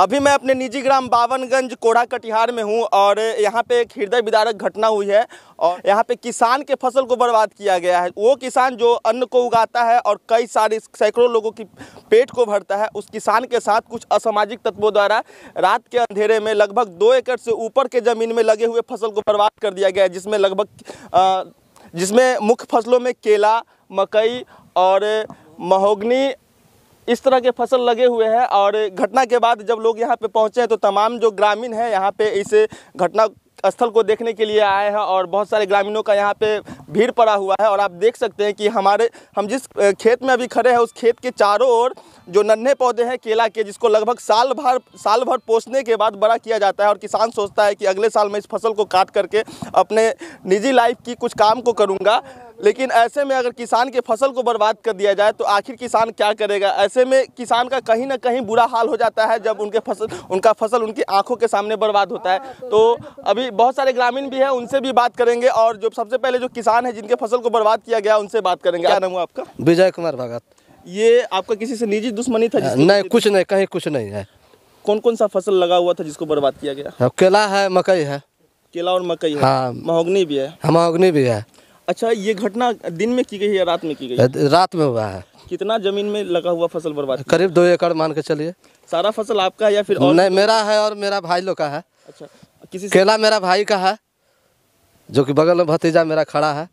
अभी मैं अपने निजी ग्राम बावनगंज कोड़ा कटिहार में हूँ और यहाँ पे एक हृदय विदारक घटना हुई है और यहाँ पे किसान के फसल को बर्बाद किया गया है वो किसान जो अन्न को उगाता है और कई सारे सैकड़ों लोगों की पेट को भरता है उस किसान के साथ कुछ असामाजिक तत्वों द्वारा रात के अंधेरे में लगभग दो एकड़ से ऊपर के ज़मीन में लगे हुए फसल को बर्बाद कर दिया गया है जिसमें लगभग जिसमें मुख्य फसलों में केला मकई और महोगनी इस तरह के फसल लगे हुए हैं और घटना के बाद जब लोग यहाँ पे पहुँचे हैं तो तमाम जो ग्रामीण हैं यहाँ पे इस घटना स्थल को देखने के लिए आए हैं और बहुत सारे ग्रामीणों का यहाँ पे भीड़ पड़ा हुआ है और आप देख सकते हैं कि हमारे हम जिस खेत में अभी खड़े हैं उस खेत के चारों ओर जो नन्हे पौधे हैं केला के जिसको लगभग साल भर साल भर पोसने के बाद बड़ा किया जाता है और किसान सोचता है कि अगले साल मैं इस फसल को काट करके अपने निजी लाइफ की कुछ काम को करूँगा लेकिन ऐसे में अगर किसान के फसल को बर्बाद कर दिया जाए तो आखिर किसान क्या करेगा ऐसे में किसान का कहीं ना कहीं बुरा हाल हो जाता है जब उनके फसल उनका फसल उनकी आंखों के सामने बर्बाद होता है हाँ, तो, तो, तो अभी बहुत सारे ग्रामीण भी हैं उनसे भी बात करेंगे और जो सबसे पहले जो किसान है जिनके फसल को बर्बाद किया गया उनसे बात करेंगे क्या नाम हुआ आपका विजय कुमार भगत ये आपका किसी से निजी दुश्मनी था नहीं कुछ नहीं कहीं कुछ नहीं है कौन कौन सा फसल लगा हुआ था जिसको बर्बाद किया गया हाँ, केला है मकई है केला और मकई है हाँ, महोगनी भी है हाँ महोगनी भी है अच्छा ये घटना दिन में की गई या रात में की गई रात में हुआ है कितना जमीन में लगा हुआ फसल बर्बाद करीब दो एकड़ मान के चलिए सारा फसल आपका है या फिर और नहीं मेरा है और मेरा भाई लोग का है अच्छा किसी केला मेरा भाई का है जो कि बगल में भतीजा मेरा खड़ा है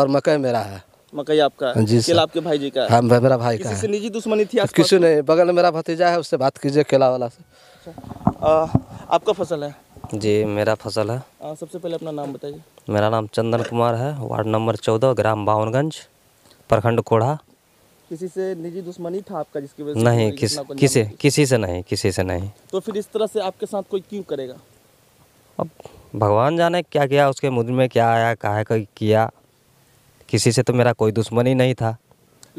और मकई मेरा है मकई आपका जी केला आपके भाई जी का हाँ मेरा भाई का निजी दुश्मनी थी किसी नहीं बगल में मेरा भतीजा है उससे बात कीजिए केला वाला से अच्छा, आपका फसल है जी मेरा फसल है आ, हाँ, सबसे पहले अपना नाम बताइए मेरा नाम चंदन कुमार है वार्ड नंबर चौदह ग्राम बावनगंज प्रखंड कोढ़ा किसी से निजी दुश्मनी था आपका जिसकी वजह से नहीं किस किसी किसी से नहीं किसी से नहीं तो फिर इस तरह से आपके साथ कोई क्यों करेगा अब भगवान जाने क्या किया उसके मुद्र में क्या आया कहा किया किसी से तो मेरा कोई दुश्मनी नहीं था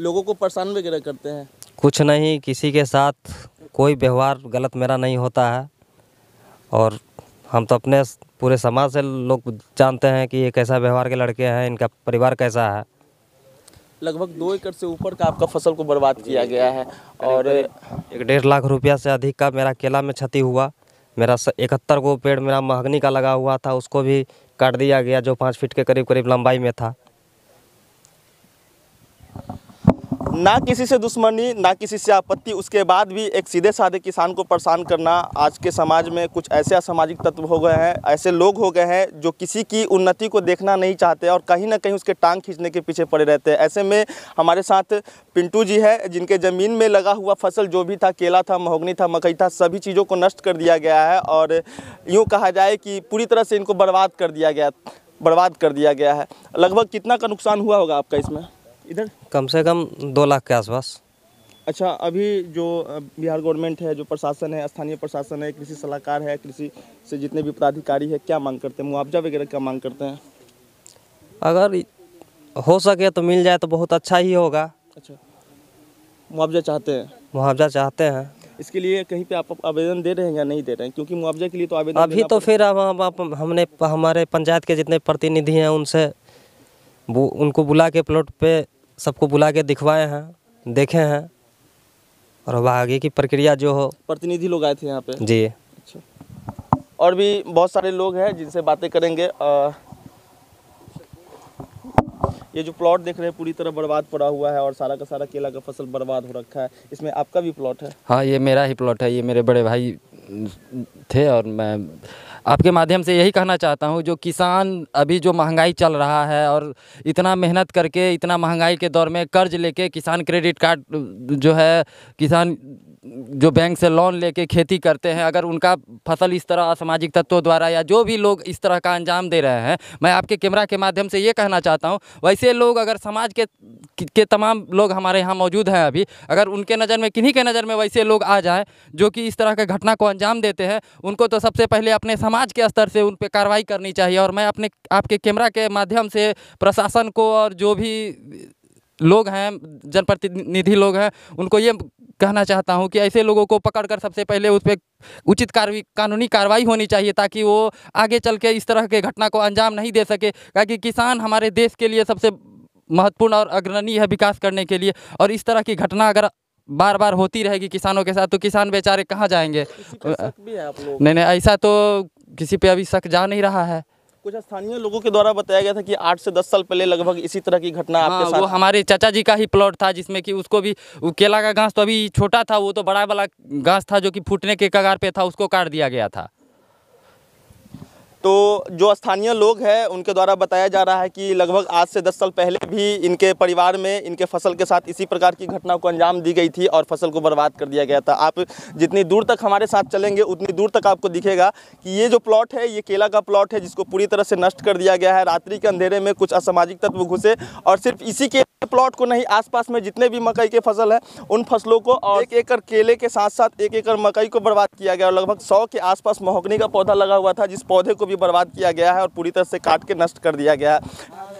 लोगों को परेशान वगैरह करते हैं कुछ नहीं किसी के साथ कोई व्यवहार गलत मेरा नहीं होता है और हम तो अपने पूरे समाज से लोग जानते हैं कि ये कैसा व्यवहार के लड़के हैं इनका परिवार कैसा है लगभग दो एकड़ से ऊपर का आपका फसल को बर्बाद किया गया है और एक डेढ़ लाख रुपया से अधिक का मेरा केला में क्षति हुआ मेरा इकहत्तर गो पेड़ मेरा महगनी का लगा हुआ था उसको भी काट दिया गया जो पाँच फीट के करीब करीब लंबाई में था ना किसी से दुश्मनी ना किसी से आपत्ति उसके बाद भी एक सीधे साधे किसान को परेशान करना आज के समाज में कुछ ऐसे असामाजिक तत्व हो गए हैं ऐसे लोग हो गए हैं जो किसी की उन्नति को देखना नहीं चाहते और कहीं ना कहीं उसके टांग खींचने के पीछे पड़े रहते हैं ऐसे में हमारे साथ पिंटू जी है जिनके ज़मीन में लगा हुआ फसल जो भी था केला था महोगनी था मकई था सभी चीज़ों को नष्ट कर दिया गया है और यूँ कहा जाए कि पूरी तरह से इनको बर्बाद कर दिया गया बर्बाद कर दिया गया है लगभग कितना का नुकसान हुआ होगा आपका इसमें इधर कम से कम दो लाख के आसपास अच्छा अभी जो बिहार गवर्नमेंट है जो प्रशासन है स्थानीय प्रशासन है कृषि सलाहकार है कृषि से जितने भी पदाधिकारी है क्या मांग करते हैं मुआवजा वगैरह क्या मांग करते हैं अगर हो सके तो मिल जाए तो बहुत अच्छा ही होगा अच्छा मुआवजा चाहते हैं मुआवजा चाहते हैं इसके लिए कहीं पे आप आवेदन दे रहे हैं या नहीं दे रहे हैं क्योंकि मुआवजे के लिए तो आवेदन अभी तो फिर अब हम आप हमने हमारे पंचायत के जितने प्रतिनिधि हैं उनसे उनको बुला के प्लॉट पे सबको बुला के दिखवाए हैं देखे हैं और अब आगे की प्रक्रिया जो हो प्रतिनिधि लोग आए थे यहाँ पे जी अच्छा और भी बहुत सारे लोग हैं जिनसे बातें करेंगे आ, ये जो प्लॉट देख रहे हैं पूरी तरह बर्बाद पड़ा हुआ है और सारा का सारा केला का फसल बर्बाद हो रखा है इसमें आपका भी प्लॉट है हाँ ये मेरा ही प्लॉट है ये मेरे बड़े भाई थे और मैं आपके माध्यम से यही कहना चाहता हूँ जो किसान अभी जो महंगाई चल रहा है और इतना मेहनत करके इतना महंगाई के दौर में कर्ज लेके किसान क्रेडिट कार्ड जो है किसान जो बैंक से लोन लेके खेती करते हैं अगर उनका फसल इस तरह असामाजिक तत्वों द्वारा या जो भी लोग इस तरह का अंजाम दे रहे हैं मैं आपके कैमरा के माध्यम से ये कहना चाहता हूँ वैसे लोग अगर समाज के के तमाम लोग हमारे यहाँ मौजूद हैं अभी अगर उनके नज़र में किन्हीं के नज़र में वैसे लोग आ जाएँ जो कि इस तरह के घटना को अंजाम देते हैं उनको तो सबसे पहले अपने समाज के स्तर से उन पर कार्रवाई करनी चाहिए और मैं अपने आपके कैमरा के माध्यम से प्रशासन को और जो भी लोग हैं जनप्रतिनिधि लोग हैं उनको ये कहना चाहता हूँ कि ऐसे लोगों को पकड़कर सबसे पहले उस पर उचित कार्य कानूनी कार्रवाई होनी चाहिए ताकि वो आगे चल के इस तरह के घटना को अंजाम नहीं दे सके ताकि किसान हमारे देश के लिए सबसे महत्वपूर्ण और अग्रणी है विकास करने के लिए और इस तरह की घटना अगर बार बार होती रहेगी किसानों के साथ तो किसान बेचारे कहाँ जाएंगे नहीं नहीं ऐसा तो किसी पे अभी शक जा नहीं रहा है कुछ स्थानीय लोगों के द्वारा बताया गया था कि आठ से दस साल पहले लगभग इसी तरह की घटना हाँ, आपके साथ वो हमारे चाचा जी का ही प्लॉट था जिसमें कि उसको भी केला का घास तो अभी छोटा था वो तो बड़ा वाला घास था जो कि फूटने के कगार पे था उसको काट दिया गया था तो जो स्थानीय लोग हैं उनके द्वारा बताया जा रहा है कि लगभग आज से 10 साल पहले भी इनके परिवार में इनके फसल के साथ इसी प्रकार की घटना को अंजाम दी गई थी और फसल को बर्बाद कर दिया गया था आप जितनी दूर तक हमारे साथ चलेंगे उतनी दूर तक आपको दिखेगा कि ये जो प्लॉट है ये केला का प्लॉट है जिसको पूरी तरह से नष्ट कर दिया गया है रात्रि के अंधेरे में कुछ असामाजिक तत्व घुसे और सिर्फ इसी के प्लॉट को नहीं आसपास में जितने भी मकई के फसल है उन फसलों को और एक एकड़ केले के साथ साथ एक एकड़ मकई को बर्बाद किया गया और लगभग सौ के आसपास महोगनी का पौधा लगा हुआ था जिस पौधे को भी बर्बाद किया गया है और पूरी तरह से काट के नष्ट कर दिया गया है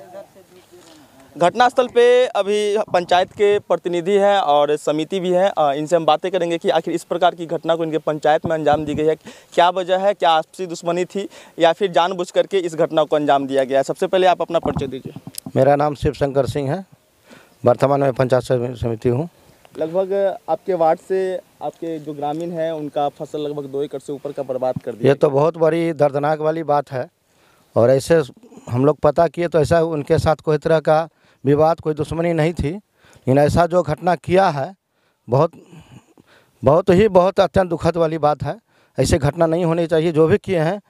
घटनास्थल पे अभी पंचायत के प्रतिनिधि हैं और समिति भी है इनसे हम बातें करेंगे कि आखिर इस प्रकार की घटना को इनके पंचायत में अंजाम दी गई है क्या वजह है क्या आपसी दुश्मनी थी या फिर जानबूझ करके इस घटना को अंजाम दिया गया है सबसे पहले आप अपना परिचय दीजिए मेरा नाम शिव शंकर सिंह है वर्तमान में पंचायत समिति हूँ लगभग आपके वार्ड से आपके जो ग्रामीण हैं उनका फसल लगभग दो एकड़ से ऊपर का बर्बाद कर दिया ये तो बहुत बड़ी दर्दनाक वाली बात है और ऐसे हम लोग पता किए तो ऐसा उनके साथ कोई तरह का विवाद कोई दुश्मनी नहीं थी लेकिन ऐसा जो घटना किया है बहुत बहुत ही बहुत अत्यंत दुखद वाली बात है ऐसे घटना नहीं होनी चाहिए जो भी किए हैं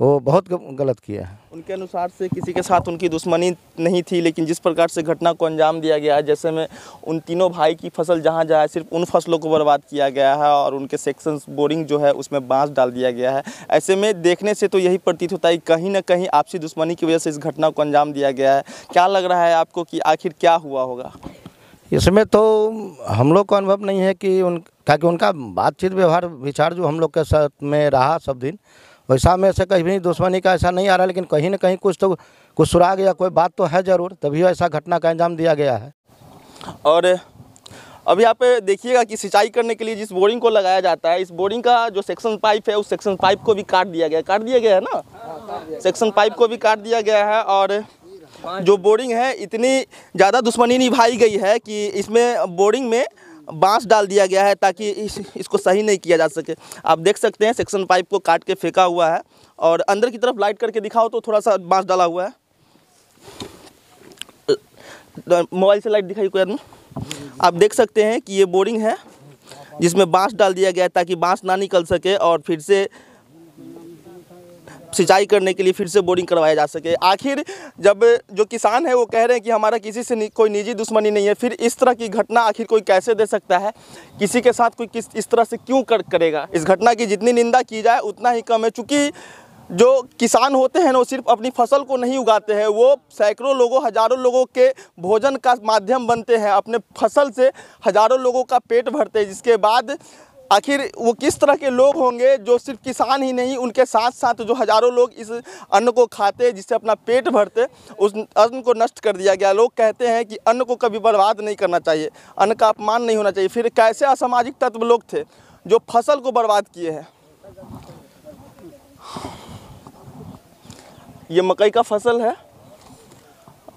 वो बहुत गलत किया है उनके अनुसार से किसी के साथ उनकी दुश्मनी नहीं थी लेकिन जिस प्रकार से घटना को अंजाम दिया गया है जैसे में उन तीनों भाई की फसल जहाँ जहाँ सिर्फ उन फसलों को बर्बाद किया गया है और उनके सेक्शन बोरिंग जो है उसमें बांस डाल दिया गया है ऐसे में देखने से तो यही प्रतीत होता है कहीं ना कहीं आपसी दुश्मनी की वजह से इस घटना को अंजाम दिया गया है क्या लग रहा है आपको कि आखिर क्या हुआ होगा इसमें तो हम लोग को अनुभव नहीं है कि उन ताकि उनका बातचीत व्यवहार विचार जो हम लोग के साथ में रहा सब दिन वैसा में ऐसे कहीं भी दुश्मनी का ऐसा नहीं आ रहा लेकिन कहीं ना कहीं कुछ तो कुछ सुराग या कोई बात तो है ज़रूर तभी ऐसा घटना का अंजाम दिया गया है और अब यहाँ पे देखिएगा कि सिंचाई करने के लिए जिस बोरिंग को लगाया जाता है इस बोरिंग का जो सेक्शन पाइप है उस सेक्शन पाइप को भी काट दिया गया काट दिया गया है ना सेक्शन पाइप को भी काट दिया गया है और जो बोरिंग है इतनी ज़्यादा दुश्मनी निभाई गई है कि इसमें बोरिंग में बांस डाल दिया गया है ताकि इस इसको सही नहीं किया जा सके आप देख सकते हैं सेक्शन पाइप को काट के फेंका हुआ है और अंदर की तरफ लाइट करके दिखाओ तो थोड़ा सा बांस डाला हुआ है मोबाइल से लाइट दिखाई कोई आप देख सकते हैं कि ये बोरिंग है जिसमें बांस डाल दिया गया है ताकि बांस ना निकल सके और फिर से सिंचाई करने के लिए फिर से बोरिंग करवाया जा सके आखिर जब जो किसान है वो कह रहे हैं कि हमारा किसी से कोई निजी दुश्मनी नहीं है फिर इस तरह की घटना आखिर कोई कैसे दे सकता है किसी के साथ कोई किस इस तरह से क्यों कर करेगा इस घटना की जितनी निंदा की जाए उतना ही कम है चूँकि जो किसान होते हैं ना वो सिर्फ अपनी फसल को नहीं उगाते हैं वो सैकड़ों लोगों हज़ारों लोगों के भोजन का माध्यम बनते हैं अपने फसल से हज़ारों लोगों का पेट भरते हैं जिसके बाद आखिर वो किस तरह के लोग होंगे जो सिर्फ किसान ही नहीं उनके साथ साथ जो हज़ारों लोग इस अन्न को खाते जिससे अपना पेट भरते उस अन्न को नष्ट कर दिया गया लोग कहते हैं कि अन्न को कभी बर्बाद नहीं करना चाहिए अन्न का अपमान नहीं होना चाहिए फिर कैसे असामाजिक तत्व लोग थे जो फसल को बर्बाद किए हैं ये मकई का फसल है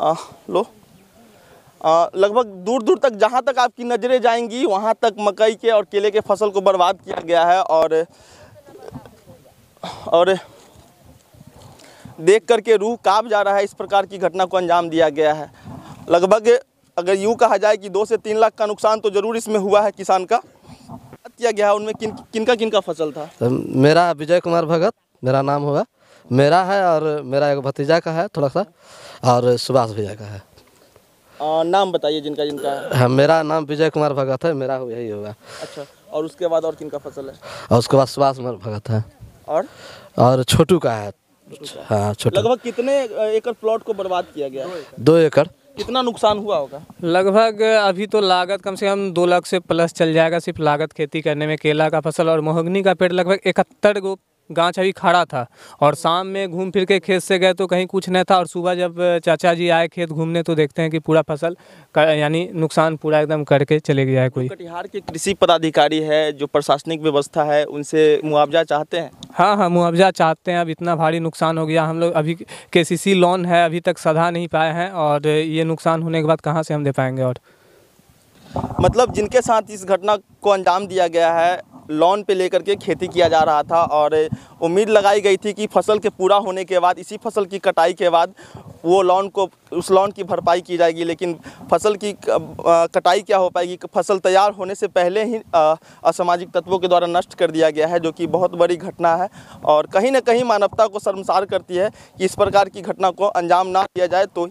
आ, लो लगभग दूर दूर तक जहाँ तक आपकी नज़रें जाएंगी वहाँ तक मकई के और केले के फसल को बर्बाद किया गया है और और देख करके रूह काँप जा रहा है इस प्रकार की घटना को अंजाम दिया गया है लगभग अगर यूँ कहा जाए कि दो से तीन लाख का नुकसान तो ज़रूर इसमें हुआ है किसान का किया गया है उनमें किन किनका किनका फसल था तो मेरा विजय कुमार भगत मेरा नाम हुआ मेरा है और मेरा एक भतीजा का है थोड़ा सा और सुभाष भैया का है आ, नाम बताइए जिनका जिनका है हाँ, मेरा नाम विजय कुमार भगत है मेरा यही होगा अच्छा और उसके बाद और किनका फसल है और उसके बाद सुभाष कुमार भगत है और और छोटू का है हाँ छोटू लगभग कितने एकड़ प्लॉट को बर्बाद किया गया दो एकड़ कितना नुकसान हुआ होगा लगभग अभी तो लागत कम से कम दो लाख से प्लस चल जाएगा सिर्फ लागत खेती करने में केला का फसल और मोहगनी का पेड़ लगभग इकहत्तर गो गाँच अभी खड़ा था और शाम में घूम फिर के खेत से गए तो कहीं कुछ नहीं था और सुबह जब चाचा जी आए खेत घूमने तो देखते हैं कि पूरा फसल यानी नुकसान पूरा एकदम करके चले गया है कोई कटिहार के कृषि पदाधिकारी है जो प्रशासनिक व्यवस्था है उनसे मुआवजा चाहते हैं हाँ हाँ मुआवजा चाहते हैं अब इतना भारी नुकसान हो गया हम लोग अभी के लोन है अभी तक सधा नहीं पाए हैं और ये नुकसान होने के बाद कहाँ से हम दे पाएंगे और मतलब जिनके साथ इस घटना को अंजाम दिया गया है लोन पे लेकर के खेती किया जा रहा था और उम्मीद लगाई गई थी कि फसल के पूरा होने के बाद इसी फसल की कटाई के बाद वो लोन को उस लोन की भरपाई की जाएगी लेकिन फसल की कटाई क्या हो पाएगी फसल तैयार होने से पहले ही असामाजिक तत्वों के द्वारा नष्ट कर दिया गया है जो कि बहुत बड़ी घटना है और कहीं ना कहीं मानवता को शर्मसार करती है कि इस प्रकार की घटना को अंजाम ना दिया जाए तो